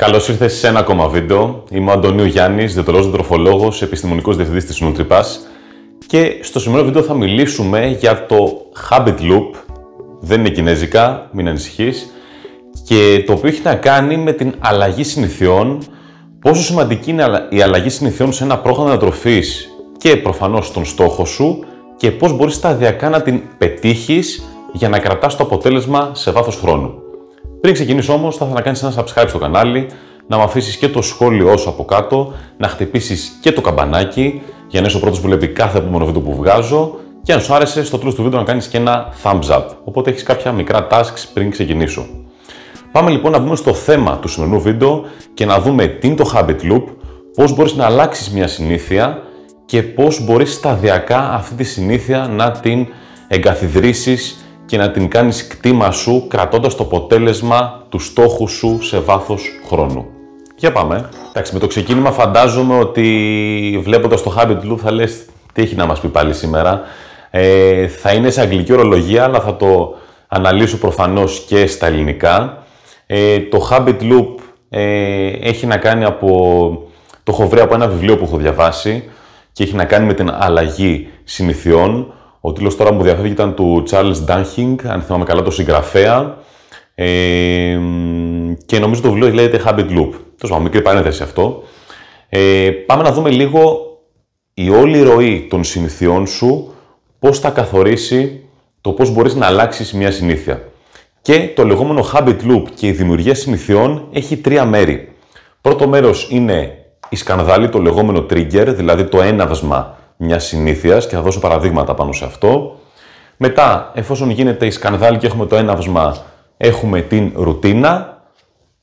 Καλώς ήρθες σε ένα ακόμα βίντεο. Είμαι ο Αντωνίου Γιάννης, διαιτολόγος τροφολόγο, επιστημονικός διευθυντής της Nutripass. Και στο σημερινό βίντεο θα μιλήσουμε για το Habit Loop. Δεν είναι κινέζικα, μην ανησυχείς. Και το οποίο έχει να κάνει με την αλλαγή συνηθιών. Πόσο σημαντική είναι η αλλαγή συνηθιών σε ένα πρόγραμμα διατροφής και προφανώς στον στόχο σου και πώς μπορείς σταδιακά να την πετύχεις για να κρατάς το αποτέλεσμα σε βάθος χρόνου. Πριν ξεκινήσω όμως, θα ήθελα να κάνεις ένα subscribe στο κανάλι, να μου αφήσεις και το σχόλιο σου από κάτω, να χτυπήσεις και το καμπανάκι για να είσαι ο πρώτος που βλέπει κάθε επόμενο βίντεο που βγάζω και αν σου άρεσε, στο τέλος του βίντεο να κάνεις και ένα thumbs up. Οπότε έχεις κάποια μικρά tasks πριν ξεκινήσω. Πάμε λοιπόν να μπούμε στο θέμα του σημερινού βίντεο και να δούμε τι είναι το habit loop, πώς μπορείς να αλλάξεις μια συνήθεια και πώς μπορείς σταδιακά αυτή τη συνήθεια να την εγκαθιδρύσεις και να την κάνεις κτήμα σου κρατώντας το αποτέλεσμα του στόχου σου σε βάθος χρόνου. Για πάμε. Εντάξει, με το ξεκίνημα φαντάζομαι ότι βλέποντας το Habit Loop θα λες τι έχει να μας πει πάλι σήμερα. Ε, θα είναι σε αγγλική ορολογία, αλλά θα το αναλύσω προφανώς και στα ελληνικά. Ε, το Habit Loop ε, έχει να κάνει από... Το έχω βρει από ένα βιβλίο που έχω διαβάσει και έχει να κάνει με την αλλαγή συνηθιών. Ο τίτλος τώρα μου διαθέτει ήταν του Charles Dunhing, αν θυμάμαι καλά, το συγγραφέα. Ε, και νομίζω το βιβλίο λέγεται Habit Loop. Τόσο μικρή παρένθεση αυτό. Ε, πάμε να δούμε λίγο η όλη ροή των συνηθιών σου, πώς θα καθορίσει το πώς μπορείς να αλλάξεις μια συνήθεια. Και το λεγόμενο habit loop και η δημιουργία συνηθιών έχει τρία μέρη. Πρώτο μέρος είναι η σκανδάλη, το λεγόμενο trigger, δηλαδή το έναυσμα μια συνήθεια και θα δώσω παραδείγματα πάνω σε αυτό. Μετά, εφόσον γίνεται η σκανδάλη και έχουμε το έναυσμα, έχουμε την ρουτίνα,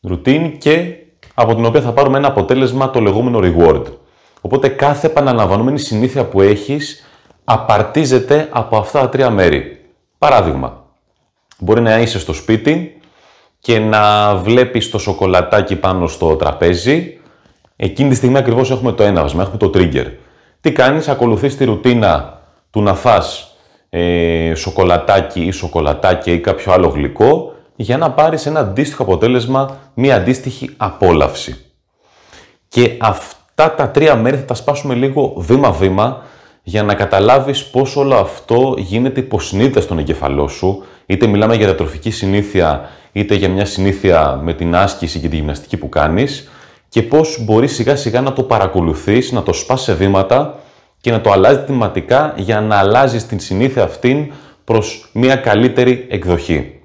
ρουτίν και από την οποία θα πάρουμε ένα αποτέλεσμα το λεγόμενο reward. Οπότε κάθε επαναλαμβανόμενη συνήθεια που έχεις απαρτίζεται από αυτά τα τρία μέρη. Παράδειγμα, μπορεί να είσαι στο σπίτι και να βλέπεις το σοκολατάκι πάνω στο τραπέζι. Εκείνη τη στιγμή ακριβώς έχουμε το έναυσμα, έχουμε το trigger. Τι κάνεις, ακολουθείς τη ρουτίνα του να φας ε, σοκολατάκι ή σοκολατάκι ή κάποιο άλλο γλυκό για να πάρεις ένα αντίστοιχο αποτέλεσμα, μία αντίστοιχη απόλαυση. Και αυτά τα τρία μέρη θα τα σπάσουμε λίγο βήμα-βήμα για να καταλάβεις πώς όλο αυτό γίνεται υποσυνείδητα στον εγκεφαλό σου, είτε μιλάμε για διατροφική συνήθεια, είτε για μια συνήθεια με την άσκηση και τη γυμναστική που κάνεις, και πώς μπορείς σιγά σιγά να το παρακολουθείς, να το σπάς σε βήματα και να το αλλάζεις τιματικά για να αλλάζεις την συνήθεια αυτήν προς μια καλύτερη εκδοχή.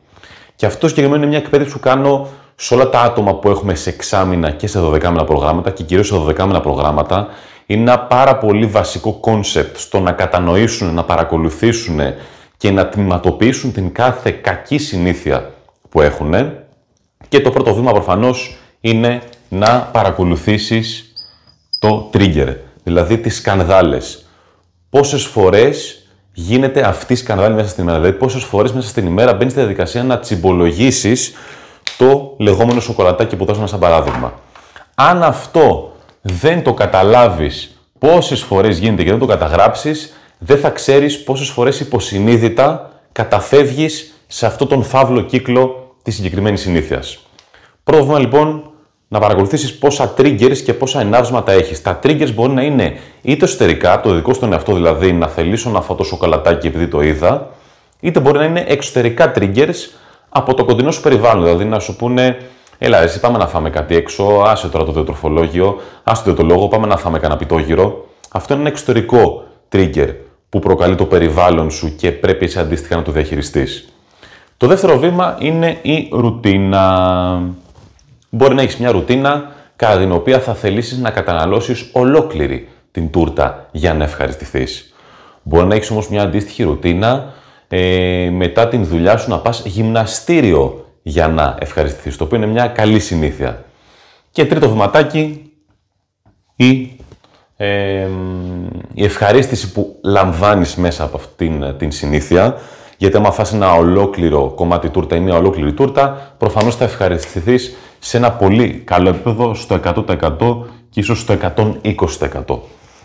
Και αυτό συγκεκριμένο είναι μια εκπαίδευση που κάνω σε όλα τα άτομα που έχουμε σε εξάμεινα και σε 12 μήνα προγράμματα και κυρίως σε 12 μήνα προγράμματα είναι ένα πάρα πολύ βασικό κόνσεπτ στο να κατανοήσουν, να παρακολουθήσουν και να τμηματοποιήσουν την κάθε κακή συνήθεια που έχουν. Και το πρώτο βήμα προφανώς είναι να παρακολουθήσεις το trigger, δηλαδή τις σκανδάλες. Πόσες φορές γίνεται αυτή η σκανδάλη μέσα στην ημέρα, δηλαδή πόσες φορές μέσα στην ημέρα μπαίνεις στη διαδικασία να τσιμπολογήσεις το λεγόμενο σοκολατάκι που δώσαμε σαν παράδειγμα. Αν αυτό δεν το καταλάβεις πόσες φορές γίνεται και δεν το καταγράψεις, δεν θα ξέρεις πόσες φορές υποσυνείδητα καταφεύγεις σε αυτό τον φαύλο κύκλο της συγκεκριμένης συνήθειας. Πρόβλημα λοιπόν να παρακολουθήσεις πόσα triggers και πόσα ενάβσματα έχεις. Τα triggers μπορεί να είναι είτε εσωτερικά, το δικό στον εαυτό δηλαδή, να θελήσω να φω το σοκαλατάκι επειδή το είδα, είτε μπορεί να είναι εξωτερικά triggers από το κοντινό σου περιβάλλον. Δηλαδή να σου πούνε, Ελά, εσύ πάμε να φάμε κάτι έξω, άσε τώρα το διατροφολόγιο, άσε το λόγο, πάμε να φάμε κανένα πιτόγυρο. Αυτό είναι ένα εξωτερικό trigger που προκαλεί το περιβάλλον σου και πρέπει εσύ αντίστοιχα να το διαχειριστείς. Το δεύτερο βήμα είναι η ρουτίνα. Μπορεί να έχεις μια ρουτίνα κατά την οποία θα θέλήσει να καταναλώσεις ολόκληρη την τούρτα για να ευχαριστηθείς. Μπορεί να έχεις όμως μια αντίστοιχη ρουτίνα ε, μετά την δουλειά σου να πας γυμναστήριο για να ευχαριστηθείς. το οποίο είναι μια καλή συνήθεια. Και τρίτο βηματάκι, η, ε, η ευχαρίστηση που λαμβάνεις μέσα από αυτήν ε, την συνήθεια, γιατί άμα φας ένα ολόκληρο κομμάτι τούρτα ή μια ολόκληρη τούρτα, προφανώς θα ευχαριστηθείς σε ένα πολύ καλό επίπεδο στο 100% και ίσως στο 120%.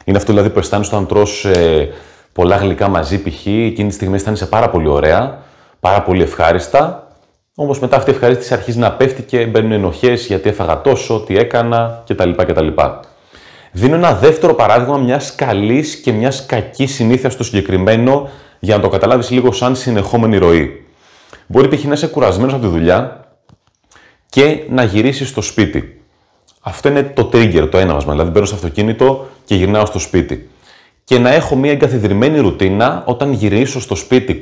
Είναι αυτό δηλαδή που αισθάνεσαι όταν τρως ε, πολλά γλυκά μαζί π.χ. Εκείνη τη στιγμή αισθάνεσαι πάρα πολύ ωραία, πάρα πολύ ευχάριστα, Όμως μετά αυτή η ευχαρίστηση αρχίζει να πέφτει και μπαίνουν ενοχές γιατί έφαγα τόσο, τι έκανα κτλ. κτλ. Δίνω ένα δεύτερο παράδειγμα μιας καλής και μιας κακής συνήθειας στο συγκεκριμένο για να το καταλάβεις λίγο σαν συνεχόμενη ροή. Μπορεί π.χ. να είσαι κουρασμένος από τη δουλειά και να γυρίσεις στο σπίτι. Αυτό είναι το trigger, το μα. Δηλαδή, μπαίνω στο αυτοκίνητο και γυρνάω στο σπίτι. Και να έχω μια εγκαθιδρυμένη ρουτίνα όταν γυρίσω στο σπίτι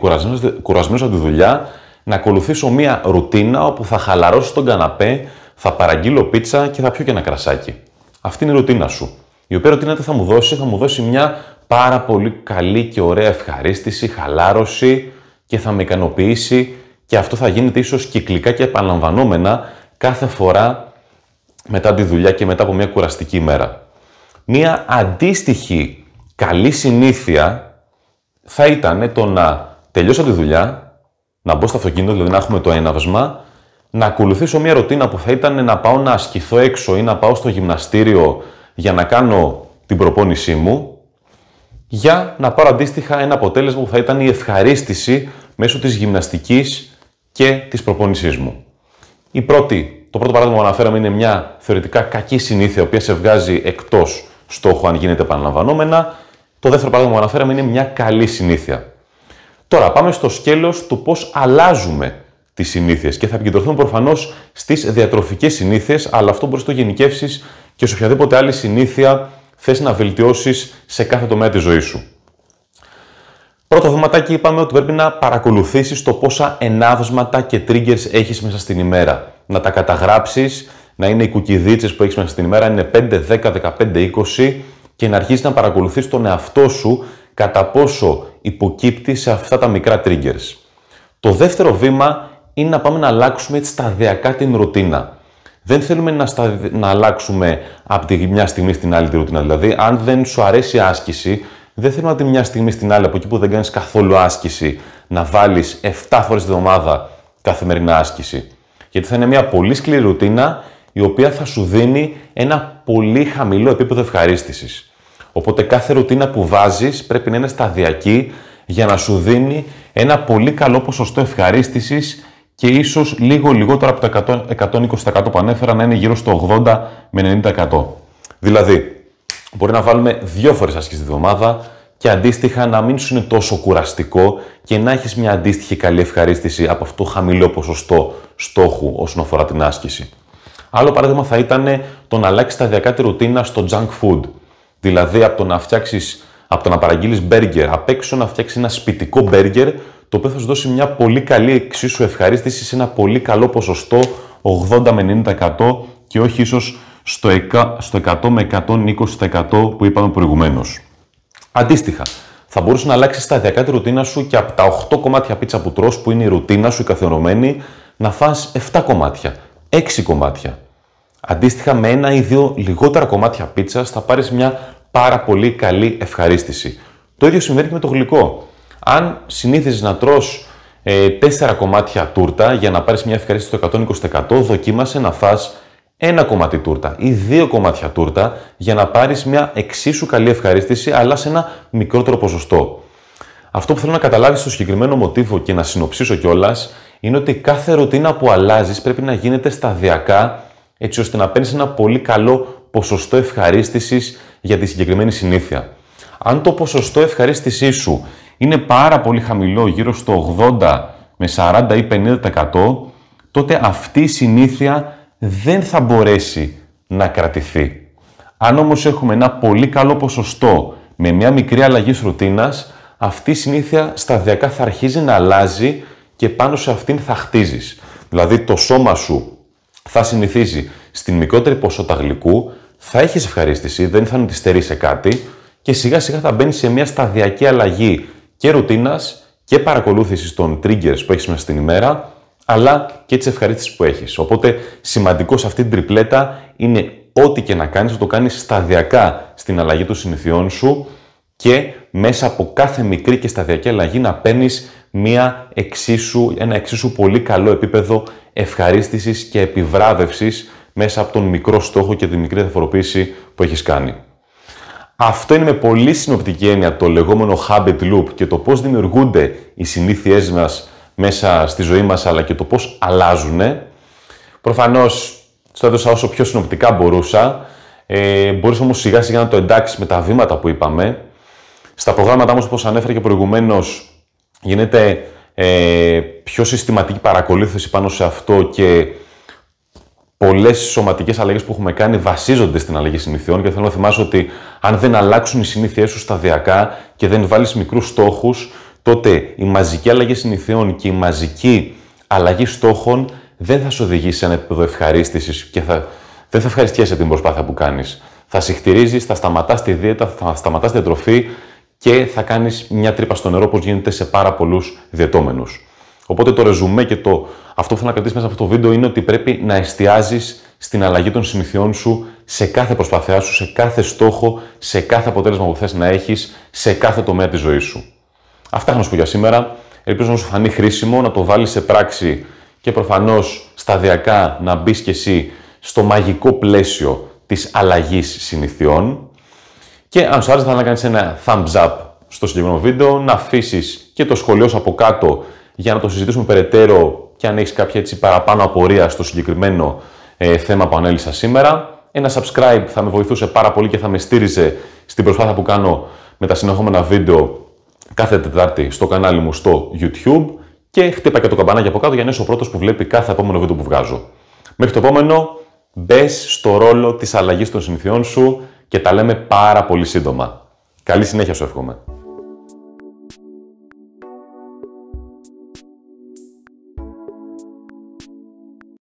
κουρασμένος από τη δουλειά, να ακολουθήσω μια ρουτίνα όπου θα χαλαρώσω τον καναπέ, θα παραγγείλω πίτσα και θα πιω και ένα κρασάκι. Αυτή είναι η ρουτίνα σου. Η οποία ρουτίνα τι θα μου δώσει, θα μου δώσει μια πάρα πολύ καλή και ωραία ευχαρίστηση, χαλάρωση και θα με ικανοποιήσει και αυτό θα γίνεται ίσως κυκλικά και επαναλαμβανόμενα κάθε φορά μετά τη δουλειά και μετά από μια κουραστική μέρα. Μια αντίστοιχη καλή συνήθεια θα ήταν το να τελειώσω τη δουλειά, να μπω στο αυτοκίνητο, δηλαδή να έχουμε το έναυσμα, να ακολουθήσω μια ρουτίνα που θα ήταν να πάω να ασκηθώ έξω ή να πάω στο γυμναστήριο για να κάνω την προπόνησή μου, για να πάρω αντίστοιχα ένα αποτέλεσμα που θα ήταν η ευχαρίστηση μέσω της γυμναστικής και της προπόνησής μου. Η πρώτη, το πρώτο παράδειγμα που αναφέραμε είναι μια θεωρητικά κακή συνήθεια, η οποία σε βγάζει εκτός στόχου αν γίνεται επαναλαμβανόμενα. Το δεύτερο παράδειγμα που αναφέραμε είναι μια καλή συνήθεια. Τώρα πάμε στο σκέλος του πώς αλλάζουμε τις συνήθειες. και θα επικεντρωθούμε προφανώς στις διατροφικές συνήθειες, αλλά αυτό μπορεί να το γενικεύσεις και σε οποιαδήποτε άλλη συνήθεια θες να βελτιώσεις σε κάθε τομέα της ζωής σου. Πρώτο βηματάκι είπαμε ότι πρέπει να παρακολουθήσεις το πόσα ενάβσματα και triggers έχεις μέσα στην ημέρα. Να τα καταγράψεις, να είναι οι κουκιδίτσες που έχεις μέσα στην ημέρα, είναι 5, 10, 15, 20 και να αρχίσεις να παρακολουθείς τον εαυτό σου κατά πόσο υποκύπτει σε αυτά τα μικρά triggers. Το δεύτερο βήμα είναι να πάμε να αλλάξουμε σταδιακά την ρουτίνα δεν θέλουμε να, να αλλάξουμε από τη μια στιγμή στην άλλη τη ρουτίνα. Δηλαδή, αν δεν σου αρέσει η άσκηση, δεν θέλουμε από τη μια στιγμή στην άλλη, από εκεί που δεν κάνεις καθόλου άσκηση, να βάλεις 7 φορέ την εβδομάδα καθημερινά άσκηση. Γιατί θα είναι μια πολύ σκληρή ρουτίνα η οποία θα σου δίνει ένα πολύ χαμηλό επίπεδο ευχαρίστησης. Οπότε κάθε ρουτίνα που βάζεις πρέπει να είναι σταδιακή για να σου δίνει ένα πολύ καλό ποσοστό ευχαρίστησης και ίσως λίγο λιγότερο από τα 100, 120% που ανέφερα να είναι γύρω στο 80 με 90%. Δηλαδή, μπορεί να βάλουμε δύο φορές άσκηση τη βδομάδα και αντίστοιχα να μην σου είναι τόσο κουραστικό και να έχεις μια αντίστοιχη καλή ευχαρίστηση από αυτό το χαμηλό ποσοστό στόχου όσον αφορά την άσκηση. Άλλο παράδειγμα θα ήταν το να αλλάξεις σταδιακά τη ρουτίνα στο junk food. Δηλαδή από το να φτιάξεις, από το να παραγγείλεις μπέργκερ απ' έξω, να φτιάξεις ένα σπιτικό μπέργκερ το οποίο θα σου δώσει μια πολύ καλή εξίσου ευχαρίστηση σε ένα πολύ καλό ποσοστό 80 με 90% και όχι ίσως στο 100 με 120% που είπαμε προηγουμένως. Αντίστοιχα, θα μπορούσε να αλλάξει σταδιακά τη ρουτίνα σου και από τα 8 κομμάτια πίτσα που τρως, που είναι η ρουτίνα σου η καθιερωμένη, να φας 7 κομμάτια, 6 κομμάτια. Αντίστοιχα, με ένα ή δύο λιγότερα κομμάτια πίτσας θα πάρεις μια πάρα πολύ καλή ευχαρίστηση. Το ίδιο συμβαίνει και με το γλυκό. Αν συνήθιζες να τρως 4 ε, κομμάτια τούρτα για να πάρεις μια ευχαρίστηση στο 120%, δοκίμασε να φας ένα κομμάτι τούρτα ή δύο κομμάτια τούρτα για να πάρεις μια εξίσου καλή ευχαρίστηση αλλά σε ένα μικρότερο ποσοστό. Αυτό που θέλω να καταλάβεις στο συγκεκριμένο μοτίβο και να συνοψίσω κιόλας είναι ότι κάθε ρουτίνα που αλλάζεις πρέπει να γίνεται σταδιακά έτσι ώστε να παίρνεις ένα πολύ καλό ποσοστό ευχαρίστησης για τη συγκεκριμένη συνήθεια. Αν το ποσοστό ευχαρίστησής σου είναι πάρα πολύ χαμηλό, γύρω στο 80 με 40 ή 50%, τότε αυτή η συνήθεια δεν θα μπορέσει να κρατηθεί. Αν όμως έχουμε ένα πολύ καλό ποσοστό με μια μικρή αλλαγή ρουτίνας, αυτή η συνήθεια σταδιακά θα αρχίζει να αλλάζει και πάνω σε αυτήν θα χτίζεις. Δηλαδή το σώμα σου θα συνηθίζει στην μικρότερη ποσότητα γλυκού, θα έχεις ευχαρίστηση, δεν θα τη σε κάτι και σιγά σιγά θα μπαίνεις σε μια σταδιακή αλλαγή και ρουτίνας και παρακολούθησης των triggers που έχεις μέσα στην ημέρα, αλλά και τη ευχαρίστηση που έχεις. Οπότε σημαντικό σε αυτή την τριπλέτα είναι ό,τι και να κάνεις, να το κάνεις σταδιακά στην αλλαγή των συνηθιών σου και μέσα από κάθε μικρή και σταδιακή αλλαγή να παίρνεις μια εξίσου, ένα εξίσου πολύ καλό επίπεδο ευχαρίστησης και επιβράβευσης μέσα από τον μικρό στόχο και τη μικρή διαφοροποίηση που έχεις κάνει. Αυτό είναι με πολύ συνοπτική έννοια το λεγόμενο habit loop και το πώς δημιουργούνται οι συνήθειές μας μέσα στη ζωή μας, αλλά και το πώς αλλάζουν. Προφανώς, το έδωσα όσο πιο συνοπτικά μπορούσα. Ε, μπορείς όμως σιγά σιγά να το εντάξεις με τα βήματα που είπαμε. Στα προγράμματα όμως, όπως ανέφερα και προηγουμένως, γίνεται ε, πιο συστηματική παρακολούθηση πάνω σε αυτό και πολλές σωματικές αλλαγές που έχουμε κάνει βασίζονται στην αλλαγή συνηθιών και θέλω να θυμάσαι ότι αν δεν αλλάξουν οι συνήθειές σου σταδιακά και δεν βάλεις μικρούς στόχους, τότε η μαζική αλλαγή συνηθιών και η μαζική αλλαγή στόχων δεν θα σου οδηγήσει σε ένα επίπεδο ευχαρίστησης και θα, δεν θα ευχαριστιέσαι την προσπάθεια που κάνεις. Θα συχτηρίζει, θα σταματάς τη δίαιτα, θα σταματάς την τροφή και θα κάνεις μια τρύπα στο νερό όπως γίνεται σε πάρα πολλούς διαιτώμενους. Οπότε το ρεζουμέ και το αυτό που θέλω να κρατήσεις μέσα από αυτό το βίντεο είναι ότι πρέπει να εστιάζεις στην αλλαγή των συνηθιών σου σε κάθε προσπάθειά σου, σε κάθε στόχο, σε κάθε αποτέλεσμα που θες να έχεις σε κάθε τομέα της ζωής σου. Αυτά είχα να σου για σήμερα. Ελπίζω να σου φανεί χρήσιμο, να το βάλεις σε πράξη και προφανώς σταδιακά να μπεις και εσύ στο μαγικό πλαίσιο της αλλαγής συνηθιών. Και αν σου άρεσε θα να κάνεις ένα thumbs up στο συγκεκριμένο βίντεο, να αφήσεις και το σχολείο από κάτω για να το συζητήσουμε περαιτέρω και αν έχεις κάποια έτσι παραπάνω απορία στο συγκεκριμένο ε, θέμα που ανέλησα σήμερα. Ένα subscribe θα με βοηθούσε πάρα πολύ και θα με στήριζε στην προσπάθεια που κάνω με τα συνεχόμενα βίντεο κάθε Τετάρτη στο κανάλι μου στο YouTube και χτύπα και το καμπανάκι από κάτω για να είσαι ο πρώτος που βλέπει κάθε επόμενο βίντεο που βγάζω. Μέχρι το επόμενο, μπες στο ρόλο της αλλαγής των συνηθιών σου και τα λέμε πάρα πολύ σύντομα. Καλή συνέχεια σου εύχομαι.